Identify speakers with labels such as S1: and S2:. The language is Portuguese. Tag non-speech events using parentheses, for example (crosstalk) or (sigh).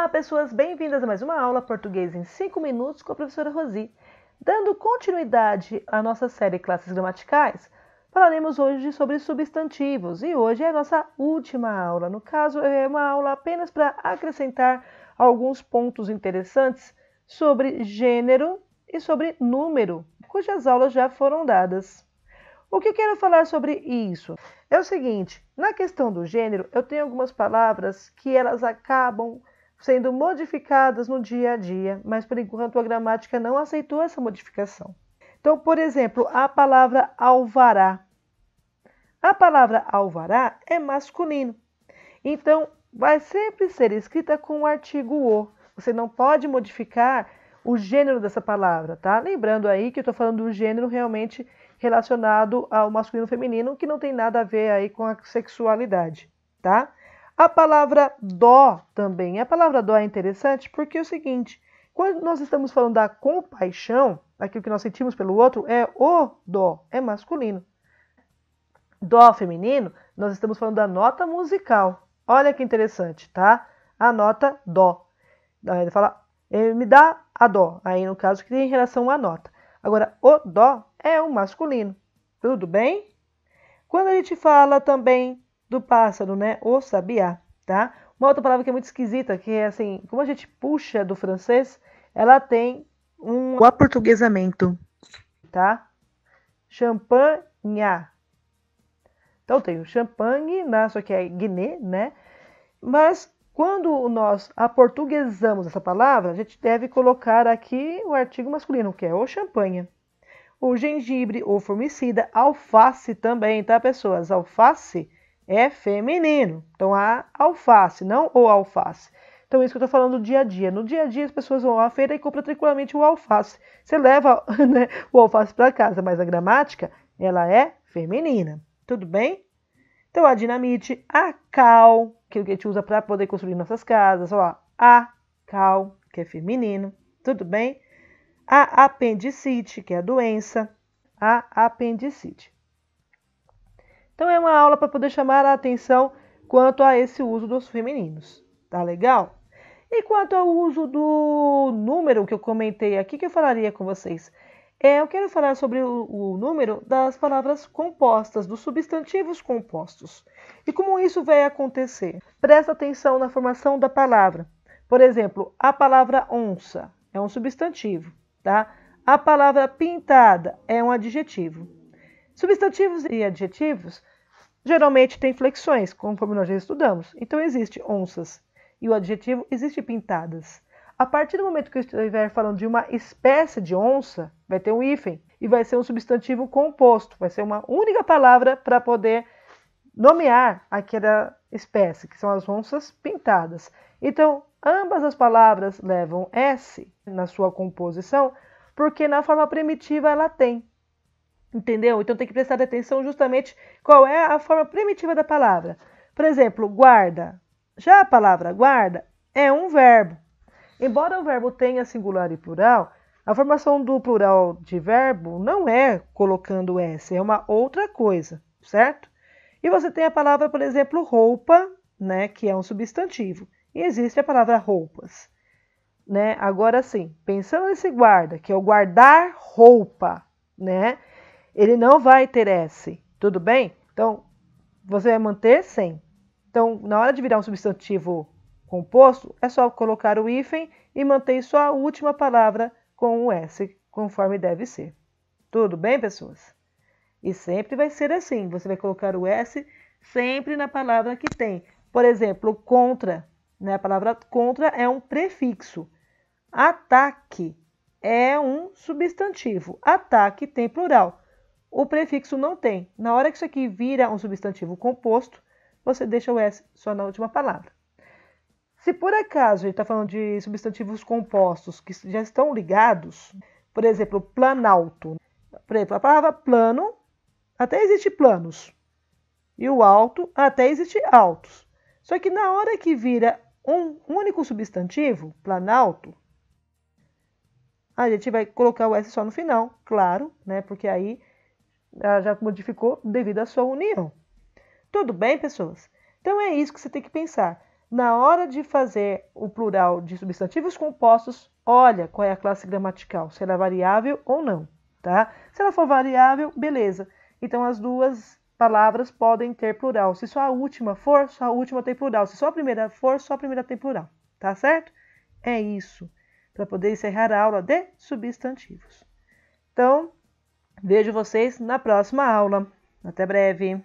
S1: Olá, pessoas, bem-vindas a mais uma aula Português em 5 minutos com a professora Rosi. Dando continuidade à nossa série Classes Gramaticais, falaremos hoje sobre substantivos e hoje é a nossa última aula. No caso, é uma aula apenas para acrescentar alguns pontos interessantes sobre gênero e sobre número, cujas aulas já foram dadas. O que eu quero falar sobre isso? É o seguinte, na questão do gênero, eu tenho algumas palavras que elas acabam sendo modificadas no dia a dia, mas por enquanto a gramática não aceitou essa modificação. Então, por exemplo, a palavra alvará. A palavra alvará é masculino. Então, vai sempre ser escrita com o artigo o. Você não pode modificar o gênero dessa palavra, tá? Lembrando aí que eu estou falando do gênero realmente relacionado ao masculino e feminino, que não tem nada a ver aí com a sexualidade, tá? A palavra dó também. A palavra dó é interessante porque é o seguinte: quando nós estamos falando da compaixão, aquilo que nós sentimos pelo outro é o dó, é masculino. Dó feminino, nós estamos falando da nota musical. Olha que interessante, tá? A nota dó. Ele fala, me dá a dó. Aí, no caso, que tem relação à nota. Agora, o dó é o masculino. Tudo bem? Quando a gente fala também do pássaro, né? O sabiá, tá? Uma outra palavra que é muito esquisita, que é assim, como a gente puxa do francês, ela tem um o aportuguesamento, tá? Champanha. Então tem o champanhe, né? só que é Guiné, né? Mas quando nós aportuguesamos essa palavra, a gente deve colocar aqui o artigo masculino, que é o champanhe. O gengibre, o formicida, alface também, tá, pessoas? Alface é feminino. Então a alface, não o alface. Então, isso que eu estou falando do dia a dia. No dia a dia, as pessoas vão à feira e compram tranquilamente o alface. Você leva (laughs) né, o alface para casa, mas a gramática, ela é feminina. Tudo bem? Então, a dinamite, a cal, que a gente usa para poder construir nossas casas. Ó, a cal, que é feminino. Tudo bem? A apendicite, que é a doença. A apendicite. Então é uma aula para poder chamar a atenção quanto a esse uso dos femininos. Tá legal? E quanto ao uso do número que eu comentei aqui, que eu falaria com vocês? É, eu quero falar sobre o, o, número das palavras compostas, dos substantivos compostos. E como isso vai acontecer? Presta atenção na formação da palavra. Por exemplo, a palavra onça é um substantivo, tá? A palavra pintada é um adjetivo. Substantivos e adjetivos geralmente tem flexões, conforme nós já estudamos. Então existe onças e o adjetivo existe pintadas. A partir do momento que eu estiver falando de uma espécie de onça, vai ter um hífen e vai ser um substantivo composto, vai ser uma única palavra para poder nomear aquela espécie, que são as onças pintadas. Então, ambas as palavras levam S na sua composição, porque na forma primitiva ela tem. Entendeu? Então tem que prestar atenção justamente qual é a forma primitiva da palavra. Por exemplo, guarda. Já a palavra guarda é um verbo. Embora o verbo tenha singular e plural, a formação do plural de verbo não é colocando s, é uma outra coisa, certo? E você tem a palavra, por exemplo, roupa, né, que é um substantivo. E existe a palavra roupas. Né? Agora sim, pensando nesse guarda, que é o guardar roupa, né? ele não vai ter S, tudo bem? Então, você vai manter sem. Então, na hora de virar um substantivo composto, é só colocar o hífen e manter só a última palavra com o S, conforme deve ser. Tudo bem, pessoas? E sempre vai ser assim, você vai colocar o S sempre na palavra que tem. Por exemplo, contra, né? A palavra contra é um prefixo. Ataque é um substantivo. Ataque tem plural o prefixo não tem. Na hora que isso aqui vira um substantivo composto, você deixa o S só na última palavra. Se por acaso a gente está falando de substantivos compostos que já estão ligados, por exemplo, planalto. Por exemplo, a palavra plano, até existe planos. E o alto, até existe altos. Só que na hora que vira um único substantivo, planalto, a gente vai colocar o S só no final, claro, né? Porque aí ela ah, já modificou devido à sua união. Tudo bem, pessoas? Então é isso que você tem que pensar. Na hora de fazer o plural de substantivos compostos, olha qual é a classe gramatical, se ela é variável ou não, tá? Se ela for variável, beleza. Então as duas palavras podem ter plural. Se só a última for, só a última tem plural. Se só a primeira for, só a primeira tem plural, tá certo? É isso, para poder encerrar a aula de substantivos. Então, Vejo vocês na próxima aula. Até breve!